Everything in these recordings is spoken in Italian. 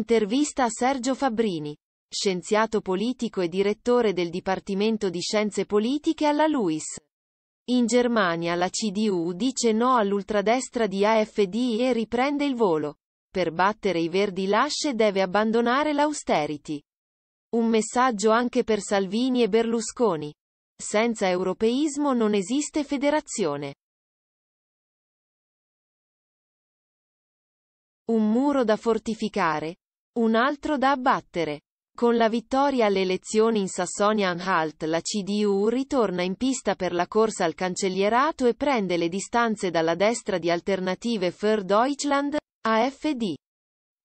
Intervista a Sergio Fabbrini, scienziato politico e direttore del Dipartimento di Scienze Politiche alla LUIS. In Germania la CDU dice no all'ultradestra di AFD e riprende il volo. Per battere i verdi lasce deve abbandonare l'austerity. Un messaggio anche per Salvini e Berlusconi. Senza europeismo non esiste federazione. Un muro da fortificare, un altro da abbattere. Con la vittoria alle elezioni in Sassonia-Anhalt la CDU ritorna in pista per la corsa al cancellierato e prende le distanze dalla destra di Alternative für Deutschland, AFD.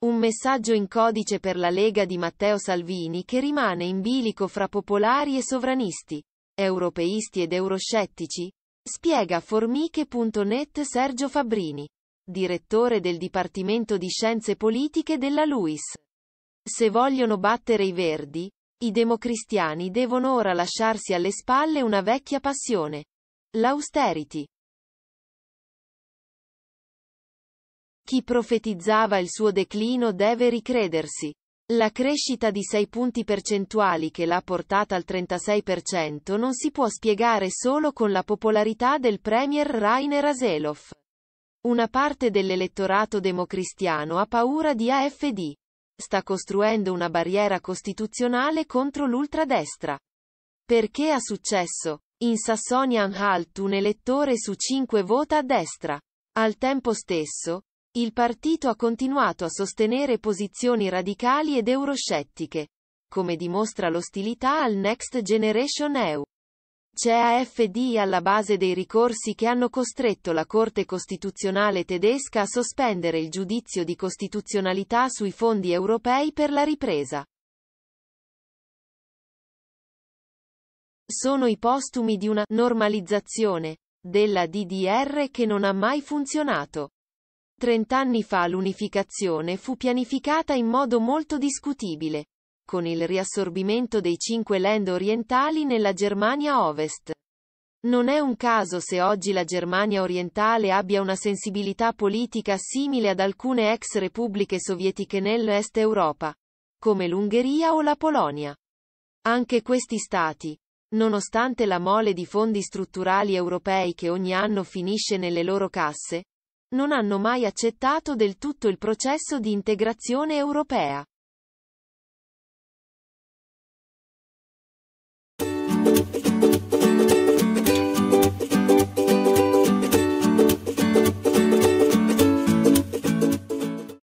Un messaggio in codice per la Lega di Matteo Salvini che rimane in bilico fra popolari e sovranisti, europeisti ed euroscettici? Spiega formiche.net Sergio Fabbrini direttore del Dipartimento di Scienze Politiche della LUIS. Se vogliono battere i Verdi, i democristiani devono ora lasciarsi alle spalle una vecchia passione. L'austerity. Chi profetizzava il suo declino deve ricredersi. La crescita di 6 punti percentuali che l'ha portata al 36% non si può spiegare solo con la popolarità del premier Rainer Aselov. Una parte dell'elettorato democristiano ha paura di AFD. Sta costruendo una barriera costituzionale contro l'ultradestra. Perché ha successo? In Sassonia-Anhalt un elettore su cinque vota a destra. Al tempo stesso, il partito ha continuato a sostenere posizioni radicali ed euroscettiche, come dimostra l'ostilità al Next Generation EU. C'è AFD alla base dei ricorsi che hanno costretto la Corte Costituzionale tedesca a sospendere il giudizio di costituzionalità sui fondi europei per la ripresa. Sono i postumi di una normalizzazione della DDR che non ha mai funzionato. Trent'anni fa l'unificazione fu pianificata in modo molto discutibile con il riassorbimento dei cinque land orientali nella Germania Ovest. Non è un caso se oggi la Germania orientale abbia una sensibilità politica simile ad alcune ex repubbliche sovietiche nell'Est Europa, come l'Ungheria o la Polonia. Anche questi stati, nonostante la mole di fondi strutturali europei che ogni anno finisce nelle loro casse, non hanno mai accettato del tutto il processo di integrazione europea.